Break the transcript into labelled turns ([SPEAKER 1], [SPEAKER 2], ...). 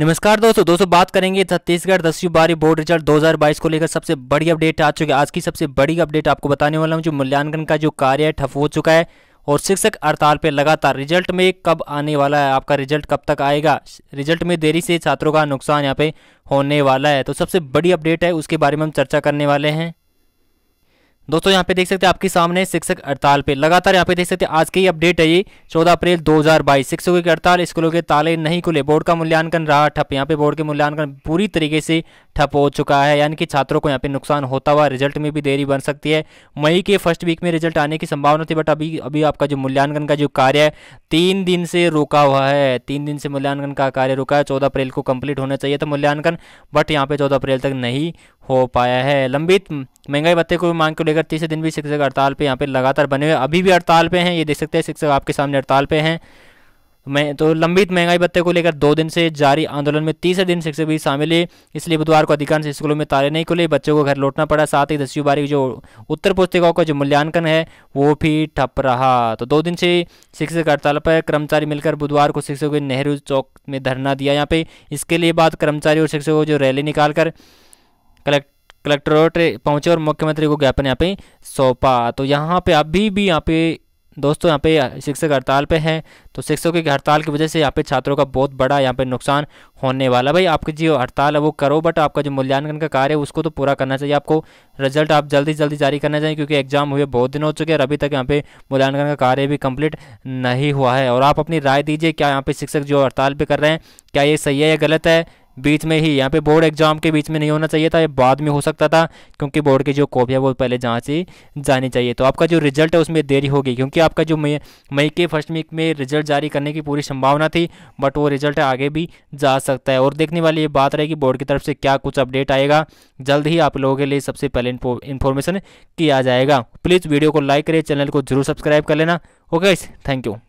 [SPEAKER 1] नमस्कार दोस्तों दोस्तों बात करेंगे छत्तीसगढ़ दसवीं बारी बोर्ड रिजल्ट 2022 को लेकर सबसे बड़ी अपडेट आ चुकी है आज की सबसे बड़ी अपडेट आपको बताने वाला हूं जो मूल्यांकन का जो कार्य है ठप हो चुका है और शिक्षक हड़ताल पे लगातार रिजल्ट में कब आने वाला है आपका रिजल्ट कब तक आएगा रिजल्ट में देरी से छात्रों का नुकसान यहाँ पे होने वाला है तो सबसे बड़ी अपडेट है उसके बारे में हम चर्चा करने वाले हैं दोस्तों यहाँ पे देख सकते हैं आपके सामने शिक्षक हड़ताल पे लगातार यहाँ पे देख सकते हैं आज की अपडेट है ये 14 अप्रैल 2022 शिक्षकों की हड़ताल स्कूलों के ताले नहीं खुले बोर्ड का मूल्यांकन रहा ठप यहाँ पे बोर्ड के मूल्यांकन पूरी तरीके से ठप हो चुका है यानी कि छात्रों को यहाँ पे नुकसान होता हुआ रिजल्ट में भी देरी बन सकती है मई के फर्स्ट वीक में रिजल्ट आने की संभावना थी बट अभी अभी आपका जो मूल्यांकन का जो कार्य है तीन दिन से रुका हुआ है तीन दिन से मूल्यांकन का कार्य रुका है चौदह अप्रैल को कंप्लीट होना चाहिए था मूल्यांकन बट यहाँ पे चौदह अप्रैल तक नहीं हो पाया है लंबित महंगाई भत्ते को मांग को लेकर तीसरे दिन भी शिक्षक हड़ताल पे यहाँ पे लगातार बने हुए अभी भी हड़ताल पे हैं ये देख सकते हैं शिक्षक आपके सामने हड़ताल पे हैं मैं तो लंबित महंगाई भत्ते को लेकर दो दिन से जारी आंदोलन में तीसरे दिन शिक्षक भी शामिल है इसलिए बुधवार को अधिकांश स्कूलों में ताले नहीं खुले बच्चों को घर लौटना पड़ा साथ ही दसवीं बारहवीं जो उत्तर पुस्तिकाओं का जो मूल्यांकन है वो भी ठप रहा तो दो दिन से शिक्षक हड़ताल पर कर्मचारी मिलकर बुधवार को शिक्षकों के नेहरू चौक में धरना दिया यहाँ पे इसके लिए बाद कर्मचारी और शिक्षकों को जो रैली निकालकर कलेक्ट कलेक्टोरेट पहुंचे और मुख्यमंत्री को ज्ञापन यहाँ पे सौंपा तो यहाँ पे अभी भी यहाँ पे दोस्तों यहाँ पे शिक्षक हड़ताल पे हैं तो शिक्षकों की हड़ताल की वजह से यहाँ पे छात्रों का बहुत बड़ा यहाँ पे नुकसान होने वाला भाई आपकी जो हड़ताल है वो करो बट आपका जो मूल्यांकन का कार्य है उसको तो पूरा करना चाहिए आपको रिजल्ट आप जल्दी जल्दी जारी करना चाहिए क्योंकि एग्जाम हुए बहुत दिन हो चुके हैं अभी तक यहाँ पे मूल्यांकन का कार्य भी कम्प्लीट नहीं हुआ है और आप अपनी राय दीजिए क्या यहाँ पे शिक्षक जो हड़ताल पर कर रहे हैं क्या ये सही है या गलत है बीच में ही यहाँ पे बोर्ड एग्जाम के बीच में नहीं होना चाहिए था ये बाद में हो सकता था क्योंकि बोर्ड की जो कॉपी है वो पहले जहाँ से जानी चाहिए तो आपका जो रिजल्ट है उसमें देरी होगी क्योंकि आपका जो मई मई के फर्स्ट वीक में रिजल्ट जारी करने की पूरी संभावना थी बट वो रिजल्ट आगे भी जा सकता है और देखने वाली ये बात रहेगी बोर्ड की तरफ से क्या कुछ अपडेट आएगा जल्द ही आप लोगों के लिए सबसे पहले इन्फॉर्मेशन किया जाएगा प्लीज़ वीडियो को लाइक करें चैनल को जरूर सब्सक्राइब कर लेना ओके थैंक यू